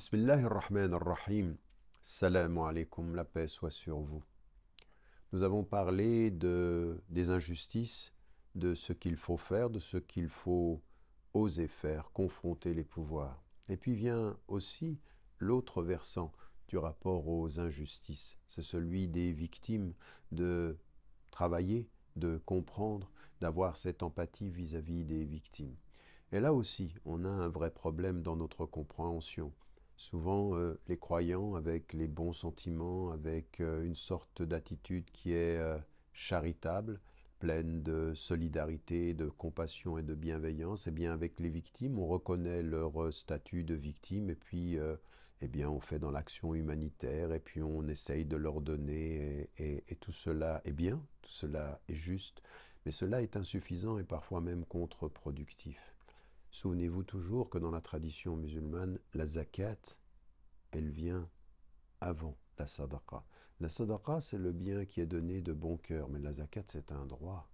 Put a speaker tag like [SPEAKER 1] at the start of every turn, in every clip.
[SPEAKER 1] Bismillahirrahmanirrahim. Salam la paix soit sur vous. Nous avons parlé de, des injustices, de ce qu'il faut faire, de ce qu'il faut oser faire, confronter les pouvoirs. Et puis vient aussi l'autre versant du rapport aux injustices, c'est celui des victimes, de travailler, de comprendre, d'avoir cette empathie vis à -vis des victimes. Et là aussi, on a un vrai problème dans notre compréhension souvent euh, les croyants avec les bons sentiments, avec euh, une sorte d'attitude qui est euh, charitable, pleine de solidarité, de compassion et de bienveillance, et eh bien avec les victimes, on reconnaît leur statut de victime et puis eh bien on fait dans l'action humanitaire et puis on essaye de leur donner et, et tout cela est bien, tout cela est juste, mais cela est insuffisant et parfois même contre-productif. Souvenez-vous toujours que dans la tradition musulmane, la zakat, elle vient avant la sadaqa. La sadaqa, c'est le bien qui est donné de bon cœur, mais la zakat, c'est un droit.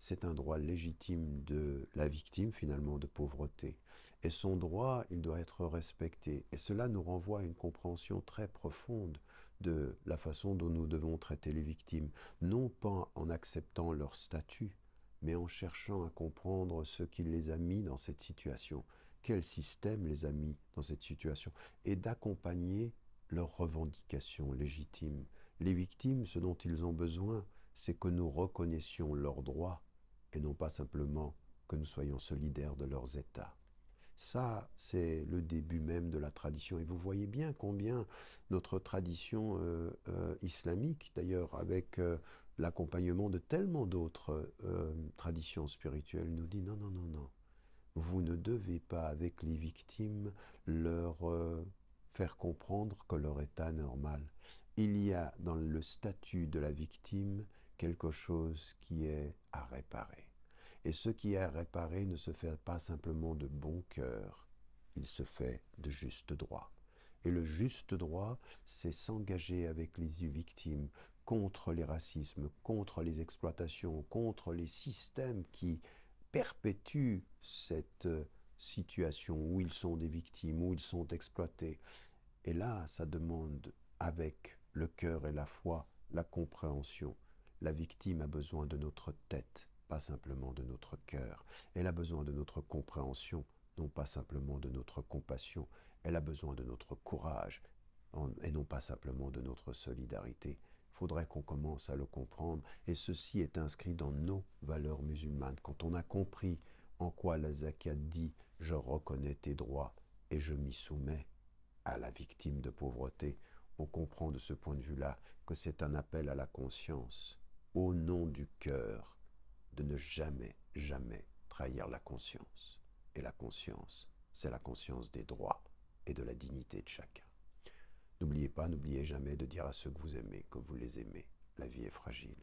[SPEAKER 1] C'est un droit légitime de la victime, finalement, de pauvreté. Et son droit, il doit être respecté. Et cela nous renvoie à une compréhension très profonde de la façon dont nous devons traiter les victimes, non pas en acceptant leur statut, mais en cherchant à comprendre ce qui les a mis dans cette situation, quel système les a mis dans cette situation, et d'accompagner leurs revendications légitimes. Les victimes, ce dont ils ont besoin, c'est que nous reconnaissions leurs droits, et non pas simplement que nous soyons solidaires de leurs États. Ça, c'est le début même de la tradition. Et vous voyez bien combien notre tradition euh, euh, islamique, d'ailleurs avec euh, l'accompagnement de tellement d'autres euh, traditions spirituelles nous dit non, non, non, non. Vous ne devez pas, avec les victimes, leur euh, faire comprendre que leur état normal. Il y a dans le statut de la victime quelque chose qui est à réparer. Et ce qui est à réparer ne se fait pas simplement de bon cœur, il se fait de juste droit. Et le juste droit, c'est s'engager avec les victimes contre les racismes, contre les exploitations, contre les systèmes qui perpétuent cette euh, situation où ils sont des victimes, où ils sont exploités. Et là, ça demande, avec le cœur et la foi, la compréhension. La victime a besoin de notre tête, pas simplement de notre cœur. Elle a besoin de notre compréhension, non pas simplement de notre compassion. Elle a besoin de notre courage et non pas simplement de notre solidarité faudrait qu'on commence à le comprendre. Et ceci est inscrit dans nos valeurs musulmanes. Quand on a compris en quoi la zakat dit « je reconnais tes droits et je m'y soumets » à la victime de pauvreté, on comprend de ce point de vue-là que c'est un appel à la conscience, au nom du cœur, de ne jamais, jamais trahir la conscience. Et la conscience, c'est la conscience des droits et de la dignité de chacun. N'oubliez pas, n'oubliez jamais de dire à ceux que vous aimez que vous les aimez. La vie est fragile.